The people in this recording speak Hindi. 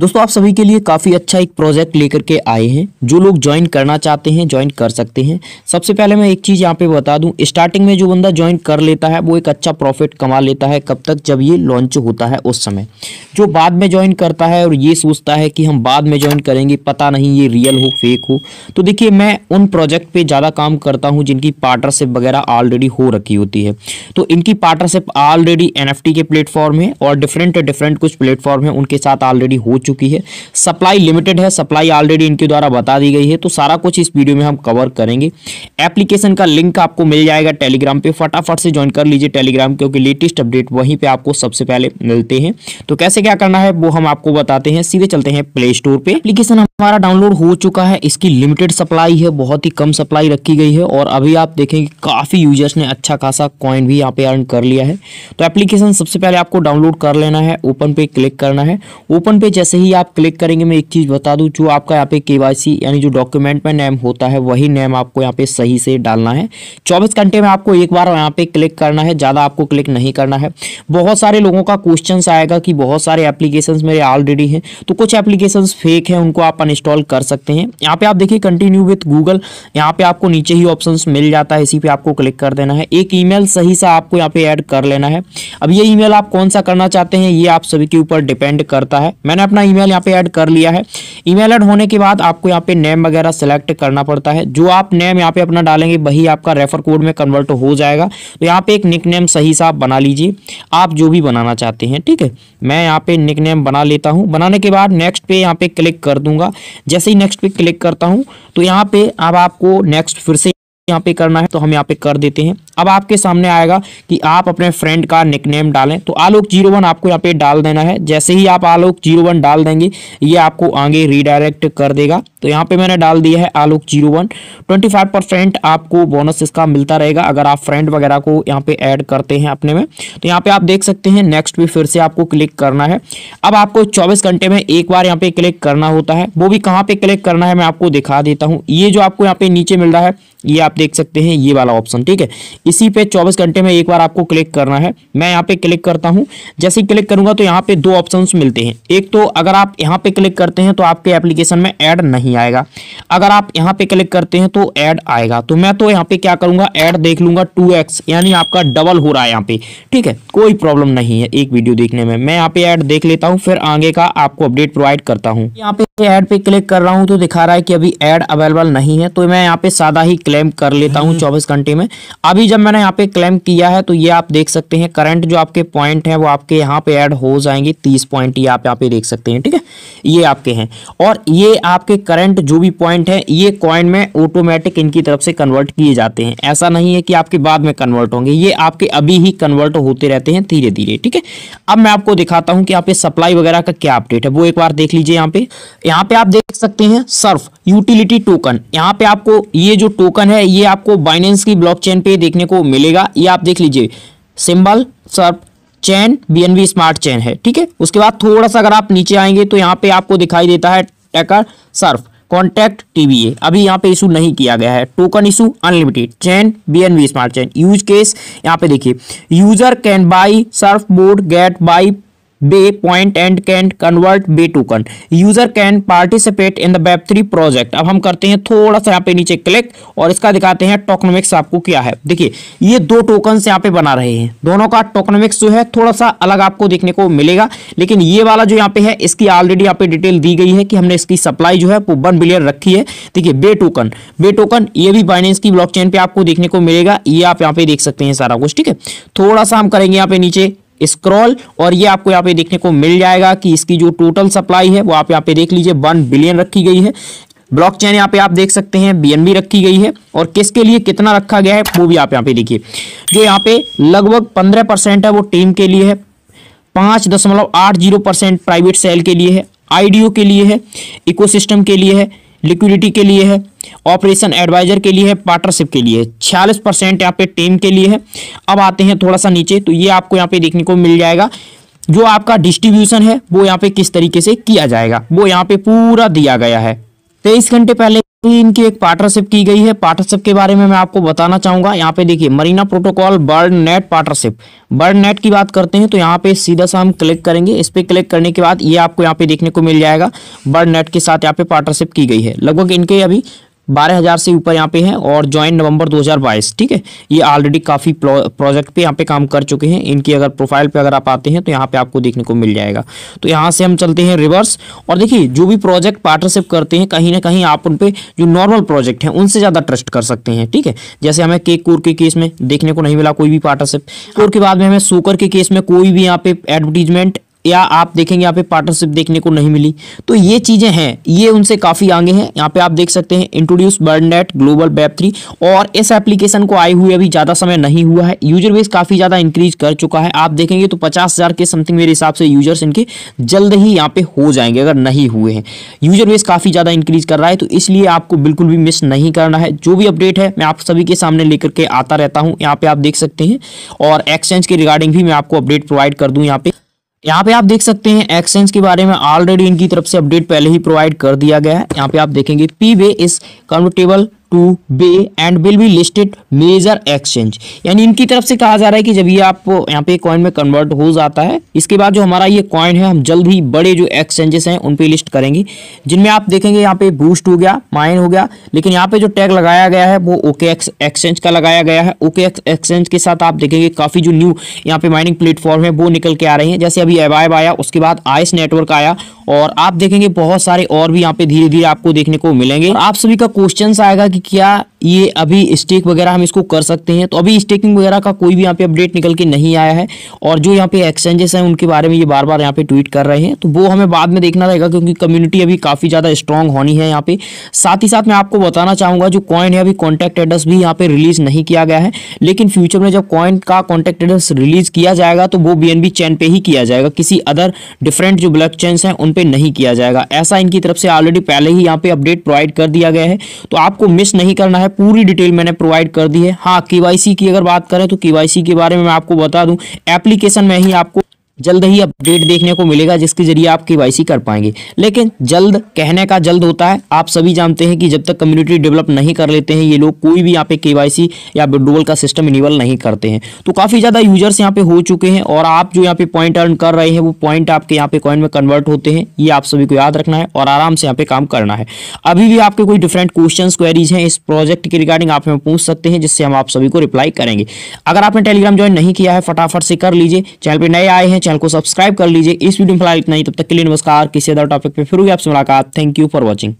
दोस्तों आप सभी के लिए काफ़ी अच्छा एक प्रोजेक्ट लेकर के आए हैं जो लोग ज्वाइन करना चाहते हैं ज्वाइन कर सकते हैं सबसे पहले मैं एक चीज़ यहाँ पे बता दूँ स्टार्टिंग में जो बंदा ज्वाइन कर लेता है वो एक अच्छा प्रॉफिट कमा लेता है कब तक जब ये लॉन्च होता है उस समय जो बाद में ज्वाइन करता है और ये सोचता है कि हम बाद में ज्वाइन करेंगे पता नहीं ये रियल हो फेक हो तो देखिए मैं उन प्रोजेक्ट पर ज़्यादा काम करता हूँ जिनकी पार्टनरशिप वगैरह ऑलरेडी हो रखी होती है तो इनकी पार्टनरशिप ऑलरेडी एन के प्लेटफॉर्म है और डिफरेंट डिफरेंट कुछ प्लेटफॉर्म है उनके साथ ऑलरेडी हो चुकी है सप्लाई लिमिटेड है सप्लाई ऑलरेडी इनके द्वारा बता दी गई है तो सारा कुछ इस वीडियो में हम कवर करेंगे एप्लीकेशन का लिंक आपको मिल जाएगा टेलीग्राम पे फटाफट से ज्वाइन कर लीजिए टेलीग्राम क्योंकि लेटेस्ट अपडेट वहीं पर आपको सबसे पहले मिलते हैं तो कैसे क्या करना है वो हम आपको बताते हैं सीधे चलते हैं प्ले स्टोर पे एप्लीकेशन हमारा डाउनलोड हो चुका है इसकी लिमिटेड सप्लाई है बहुत ही कम सप्लाई रखी गई है और अभी आप देखेंगे काफ़ी यूजर्स ने अच्छा खासा कॉइन भी यहाँ पे अर्न कर लिया है तो एप्लीकेशन सबसे पहले आपको डाउनलोड कर लेना है ओपन पे क्लिक करना है ओपन पे जैसे ही आप क्लिक करेंगे मैं एक चीज़ बता दूं जो आपका यहाँ पे केवाईसी यानी जो डॉक्यूमेंट में नेम होता है वही नेम आपको यहाँ पे सही से डालना है चौबीस घंटे में आपको एक बार यहाँ पे क्लिक करना है ज़्यादा आपको क्लिक नहीं करना है बहुत सारे लोगों का क्वेश्चन आएगा कि बहुत सारे एप्लीकेशन मेरे ऑलरेडी हैं तो कुछ एप्लीकेशन फेक हैं उनको आप अनस्टॉल कर सकते हैं यहाँ पे आप देखिए कंटिन्यू विथ गूगल यहाँ पे आपको नीचे ही ऑप्शन मिल जाता है इसी पे आपको क्लिक कर देना है एक ई सही सा आपको यहाँ पे ऐड कर लेना है अब ये ई आप कौन सा करना चाहते हैं ये आप सभी के ऊपर डिपेंड करता है मैंने अपना अपना ईमेल यहाँ पे ऐड कर लिया है ईमेल ऐड होने के बाद आपको यहाँ पे नेम वगैरह सेलेक्ट करना पड़ता है जो आप नेम यहाँ पे अपना डालेंगे वही आपका रेफर कोड में कन्वर्ट हो जाएगा तो यहाँ पे एक निकनेम सही सा बना लीजिए आप जो भी बनाना चाहते हैं ठीक है मैं यहाँ पे निकनेम बना लेता हूँ बनाने के बाद नेक्स्ट पे यहाँ पे क्लिक कर दूंगा जैसे ही नेक्स्ट पे क्लिक करता हूँ तो यहाँ पे अब आपको नेक्स्ट फिर से यहाँ पे करना है तो हम यहाँ पे कर देते हैं अब आपके सामने आएगा कि आप अपने फ्रेंड का निकनेम डालें तो आलोक जीरो वन आपको यहाँ पे डाल देना है जैसे ही आप आलोक जीरो वन डाल देंगे ये आपको आगे रीडायरेक्ट कर देगा तो यहाँ पे मैंने डाल दिया है Alok zero one twenty five percent आपको बोनस इसका मिलता रहेगा अगर आप फ्रेंड वगैरह को यहाँ पे ऐड करते हैं अपने में तो यहाँ पे आप देख सकते हैं नेक्स्ट भी फिर से आपको क्लिक करना है अब आपको चौबीस घंटे में एक बार यहाँ पे क्लिक करना होता है वो भी कहाँ पे क्लिक करना है मैं आपको दिखा देता हूँ ये जो आपको यहाँ पे नीचे मिल रहा है ये आप देख सकते हैं ये वाला ऑप्शन ठीक है इसी पे 24 घंटे में एक बार आपको क्लिक करना है मैं यहाँ पे क्लिक करता हूँ जैसे क्लिक करूंगा तो यहाँ पे दो ऑप्शन मिलते हैं एक तो अगर आप यहाँ पे क्लिक करते हैं तो आपके एप्लीकेशन में ऐड नहीं आएगा अगर आप यहाँ पे क्लिक करते हैं तो ऐड आएगा तो मैं तो यहाँ पे क्या करूंगा एड देख लूंगा टू यानी आपका डबल हो रहा है यहाँ पे ठीक है कोई प्रॉब्लम नहीं है एक वीडियो देखने में मैं यहाँ पे एड देख लेता हूँ फिर आगे का आपको अपडेट प्रोवाइड करता हूँ यहाँ पे एड पे क्लिक कर रहा हूँ तो दिखा रहा है कि अभी एड अवेलेबल नहीं है तो मैं यहाँ पे सादा ही क्लिक क्लेम कर लेता हूँ हम्म। चौबीस घंटे में अभी जब मैंने यहाँ पे क्लेम किया है तो ये आप देख सकते हैं करंट जो आपके पॉइंट है वो आपके यहाँ पे ऐड हो जाएंगे तीस पॉइंट ये आप यहाँ पे देख सकते हैं ठीक है ये आपके हैं और ये आपके करंट जो भी पॉइंट है ये कॉइन में ऑटोमेटिक इनकी तरफ से कन्वर्ट किए जाते हैं ऐसा नहीं है कि आपके बाद में कन्वर्ट होंगे ये आपके अभी ही कन्वर्ट होते रहते हैं धीरे धीरे ठीक है अब मैं आपको दिखाता हूँ कि यहाँ पे सप्लाई वगैरह का क्या अपडेट है वो एक बार देख लीजिए यहाँ पे यहाँ पे आप देख सकते हैं सर्फ यूटिलिटी टोकन यहाँ पे आपको ये जो टोकन टोकन है ये आपको बाइनेंस की ब्लॉकचेन पे देखने को मिलेगा ये आप देख लीजिए सिंबल सर्प चैन बीएनबी स्मार्ट चैन है ठीक है उसके बाद थोड़ा सा अगर आप नीचे आएंगे तो यहाँ पे आपको दिखाई देता है टैकर सर्फ कॉन्टैक्ट टीबीए अभी यहाँ पे इशू नहीं किया गया है token issue unlimited chain BNB smart chain use case यहाँ पे देखिए user can buy surf board get buy bay point and can convert B to user can participate in the web three project अब हम करते हैं थोड़ा सा यहाँ पे नीचे क्लिक और इसका दिखाते हैं टोकनोमिक्स आपको क्या है देखिए ये दो टोकन यहाँ पे बना रहे हैं दोनों का टोकनोमिक्स जो है थोड़ा सा अलग आपको देखने को मिलेगा लेकिन ये वाला जो यहाँ पे है इसकी ऑलरेडी यहाँ पे डिटेल दी गई है कि हमने इसकी सप्लाई जो है वो वन बिलियन रखी है देखिए बे टोकन बे टोकन ये भी बाइनेंस की चेन पे आपको देखने को मिलेगा ये आप यहाँ पे देख सकते हैं सारा कुछ ठीक है थोड़ा सा हम करेंगे यहाँ पे नीचे स्क्रॉल और ये आपको यहाँ पे देखने को मिल जाएगा कि इसकी जो टोटल सप्लाई है वो आप यहाँ पे देख लीजिए वन बिलियन रखी गई है ब्लॉकचेन यहाँ पे आप देख सकते हैं बीएनबी रखी गई है और किसके लिए कितना रखा गया है वो भी आप यहाँ पे देखिए जो यहाँ पे लगभग पंद्रह परसेंट है वो टीम के लिए है पांच दशमलव आठ जीरो परसेंट प्राइवेट सेल के लिए है आईडीओ के लिए है इकोसिस्टम के लिए है लिक्विडिटी के लिए है ऑपरेशन एडवाइजर के लिए है पार्टनरशिप के लिए छियालीस परसेंट यहाँ पे टीम के लिए है अब आते हैं थोड़ा सा नीचे तो ये आपको यहाँ पे देखने को मिल जाएगा जो आपका डिस्ट्रीब्यूशन है वो यहाँ पे किस तरीके से किया जाएगा वो यहाँ पे पूरा दिया गया है तेईस घंटे पहले तो इनकी एक पार्टनरशिप की गई है पार्टनरशिप के बारे में मैं आपको बताना चाहूंगा यहाँ पे देखिए Marina protocol Bird Net partnership Bird Net की बात करते हैं तो यहाँ पे सीधा सा हम क्लिक करेंगे इस पर क्लिक करने के बाद ये आपको यहाँ पे देखने को मिल जाएगा बर्ड नेट के साथ यहाँ पे पार्टनरशिप की गई है लगभग इनके अभी बारह हज़ार से ऊपर यहाँ पे हैं और ज्वाइन नवंबर 2022 ठीक है ये ऑलरेडी काफ़ी प्रोजेक्ट पे यहाँ पे काम कर चुके हैं इनकी अगर प्रोफाइल पे अगर आप आते हैं तो यहाँ पे आपको देखने को मिल जाएगा तो यहाँ से हम चलते हैं रिवर्स और देखिए जो भी प्रोजेक्ट पार्टनरशिप करते हैं कहीं ना कहीं आप उन पर जो नॉर्मल प्रोजेक्ट हैं उनसे ज़्यादा ट्रस्ट कर सकते हैं ठीक है जैसे हमें केक कोर के केस में देखने को नहीं मिला कोई भी पार्टनरशिप और के बाद में हमें सोकर के केस में कोई भी यहाँ पे एडवर्टीजमेंट या आप देखेंगे यहाँ पे पार्टनरशिप देखने को नहीं मिली तो ये चीज़ें हैं ये उनसे काफ़ी आगे हैं यहाँ पे आप देख सकते हैं introduce Birdnet global web three और इस एप्लीकेशन को आए हुए अभी ज़्यादा समय नहीं हुआ है यूजर बेस काफ़ी ज़्यादा इंक्रीज कर चुका है आप देखेंगे तो पचास के समथिंग मेरे हिसाब से यूजर्स इनके जल्द ही यहाँ पे हो जाएंगे अगर नहीं हुए हैं यूजर बेस काफ़ी ज़्यादा इंक्रीज कर रहा है तो इसलिए आपको बिल्कुल भी मिस नहीं करना है जो भी अपडेट है मैं आप सभी के सामने लेकर के आता रहता हूँ यहाँ पे आप देख सकते हैं और एक्सचेंज के रिगार्डिंग भी मैं आपको अपडेट प्रोवाइड कर दूं यहाँ पे यहाँ पे आप देख सकते हैं एक्सचेंज के बारे में ऑलरेडी इनकी तरफ से अपडेट पहले ही प्रोवाइड कर दिया गया है यहाँ पे आप देखेंगे P way is convertible to bay and will be listed major exchange यानी इनकी तरफ से कहा जा रहा है कि जब ये आप यहाँ पे कॉइन में कन्वर्ट हो जाता है इसके बाद जो हमारा ये कॉइन है हम जल्द ही बड़े जो एक्सचेंजेस हैं उन पर लिस्ट करेंगे जिनमें आप देखेंगे यहाँ पे बूस्ट हो गया माइन हो गया लेकिन यहाँ पे जो टैग लगाया गया है वो ओके एक्सचेंज का लगाया गया है ओके एक्सचेंज के साथ आप देखेंगे काफ़ी जो न्यू यहाँ पे माइनिंग प्लेटफॉर्म है वो निकल के आ रही हैं जैसे अभी एवाइव आया उसके बाद आइस नेटवर्क आया और आप देखेंगे बहुत सारे और भी यहाँ पे धीरे धीरे आपको देखने को मिलेंगे आप सभी का क्वेश्चन आएगा किया ये अभी स्टेक वगैरह हम इसको कर सकते हैं तो अभी स्टेकिंग वगैरह का कोई भी यहाँ पे अपडेट निकल के नहीं आया है और जो यहाँ पे एक्सचेंजेस हैं उनके बारे में ये बार बार यहाँ पे ट्वीट कर रहे हैं तो वो हमें बाद में देखना रहेगा क्योंकि कम्युनिटी अभी काफ़ी ज़्यादा स्ट्रांग होनी है यहाँ पे साथ ही साथ मैं आपको बताना चाहूँगा जो कॉइन है अभी कॉन्टैक्ट एड्रेस भी यहाँ पे रिलीज़ नहीं किया गया है लेकिन फ्यूचर में जब कॉइन का कॉन्टैक्ट एड्रेस रिलीज़ किया जाएगा तो वो बी चैन पर ही किया जाएगा किसी अदर डिफरेंट जो ब्लैक चेन्स हैं उन पर नहीं किया जाएगा ऐसा इनकी तरफ से ऑलरेडी पहले ही यहाँ पे अपडेट प्रोवाइड कर दिया गया है तो आपको मिस नहीं करना है है पूरी डिटेल मैंने प्रोवाइड कर दी है हाँ केवाईसी की अगर बात करें तो केवाईसी के बारे में मैं आपको बता दूं एप्लीकेशन में ही आपको जल्द ही अपडेट देखने को मिलेगा जिसके जरिए आप के कर पाएंगे लेकिन जल्द कहने का जल्द होता है आप सभी जानते हैं कि जब तक कम्युनिटी डेवलप नहीं कर लेते हैं ये लोग कोई भी यहाँ पे के या विड्रोवल का सिस्टम इनेबल नहीं करते हैं तो काफ़ी ज़्यादा यूजर्स यहाँ पे हो चुके हैं और आप जो यहाँ पे पॉइंट अर्न कर रहे हैं वो पॉइंट आपके यहाँ पे कॉइन में कन्वर्ट होते हैं ये आप सभी को याद रखना है और आराम से यहाँ पे काम करना है अभी भी आपके कोई डिफरेंट क्वेश्चन क्वेरीज हैं इस प्रोजेक्ट के रिगार्डिंग आप हमें पूछ सकते हैं जिससे हम आप सभी को रिप्लाई करेंगे अगर आपने टेलीग्राम ज्वाइन नहीं किया है फटाफट से कर लीजिए चैनल पर नए आए हैं चैनल को सब्सक्राइब कर लीजिए इस वीडियो में फिलहाल इतना ही तब तक के लिए नमस्कार किसी अदर टॉपिक पे फिर होगी आपसे मुलाकात थैंक यू फॉर वॉचिंग